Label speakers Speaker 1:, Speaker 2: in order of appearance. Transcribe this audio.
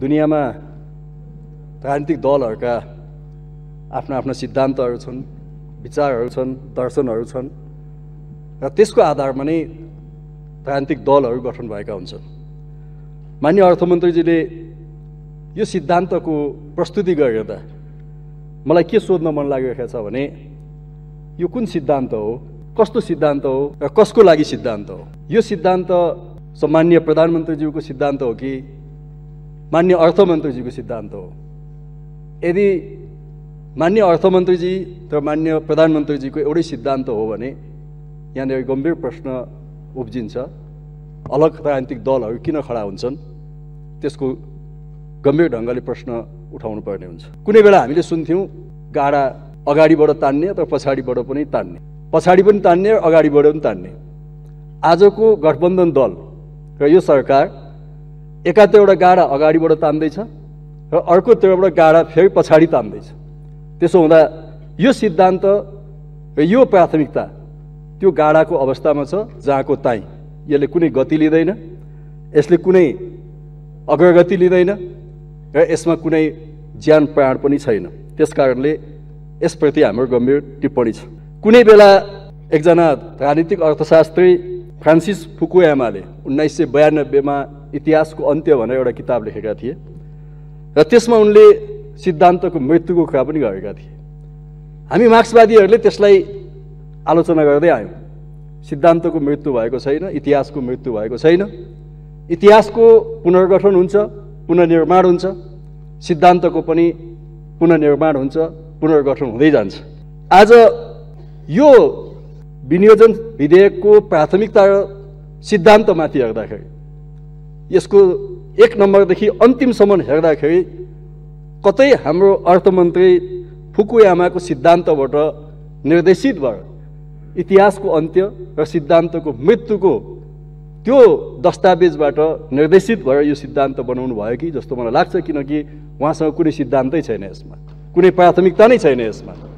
Speaker 1: दुनियाँमा राजनीतिक दलहरूका आफ्ना आफ्ना सिद्धान्तहरू छन् विचारहरू छन् दर्शनहरू छन् र त्यसको आधारमा नै राजनीतिक दलहरू गठन भएका हुन्छन् मान्य अर्थमन्त्रीजीले यो सिद्धान्तको प्रस्तुति गरेर मलाई के सोध्न मन लागिरहेको छ भने यो कुन सिद्धान्त हो कस्तो सिद्धान्त हो र कसको लागि सिद्धान्त हो यो सिद्धान्त सम्मान्य प्रधानमन्त्रीज्यूको सिद्धान्त हो कि मान्य अर्थमन्त्रीजीको सिद्धान्त हो यदि मान्य अर्थमन्त्रीजी र मान्य प्रधानमन्त्रीजीको एउटै सिद्धान्त हो भने यहाँनिर गम्भीर प्रश्न उब्जिन्छ अलग राजनीतिक दलहरू किन खडा हुन्छन् त्यसको गम्भीर ढङ्गले प्रश्न उठाउनु पर्ने हुन्छ कुनै बेला हामीले सुन्थ्यौँ गाडा अगाडिबाट तान्ने अथवा पछाडिबाट पनि तान्ने पछाडि पनि तान्ने र अगाडिबाट पनि तान्ने आजको गठबन्धन दल र यो सरकार एकातिरबाट एउटा गाडा अगाडिबाट तान्दैछ र अर्को एउटा गाडा फेरि पछाडि तान्दैछ त्यसो हुँदा यो सिद्धान्त र यो प्राथमिकता त्यो गाडाको अवस्थामा छ जहाँको ताई यसले कुनै गति लिँदैन यसले कुनै अग्रगति लिँदैन र यसमा कुनै ज्यान प्राण पनि छैन त्यस कारणले यसप्रति हाम्रो गम्भीर टिप्पणी छ कुनै बेला एकजना राजनीतिक अर्थशास्त्री फ्रान्सिस फुकुयामाले उन्नाइस सय बयानब्बेमा इतिहासको अन्त्य भनेर एउटा किताब लेखेका थिए र त्यसमा उनले सिद्धान्तको मृत्युको कुरा पनि गरेका थिए हामी मार्क्सवादीहरूले त्यसलाई आलोचना गर्दै आयौँ सिद्धान्तको मृत्यु भएको छैन इतिहासको मृत्यु भएको छैन इतिहासको पुनर्गठन हुन्छ पुननिर्माण हुन्छ सिद्धान्तको पनि पुननिर्माण हुन्छ पुनर्गठन हुँदै जान्छ आज यो विनियोजन विधेयकको प्राथमिकता र सिद्धान्तमाथि हेर्दाखेरि यसको एक नम्बरदेखि अन्तिमसम्म हेर्दाखेरि कतै हाम्रो अर्थमन्त्री फुकुयामाको सिद्धान्तबाट निर्देशित भएर इतिहासको अन्त्य र सिद्धान्तको मृत्युको त्यो दस्तावेजबाट निर्देशित भएर यो सिद्धान्त बनाउनु भयो कि जस्तो मलाई लाग्छ किनकि उहाँसँग कुनै सिद्धान्तै छैन यसमा कुनै प्राथमिकता नै छैन यसमा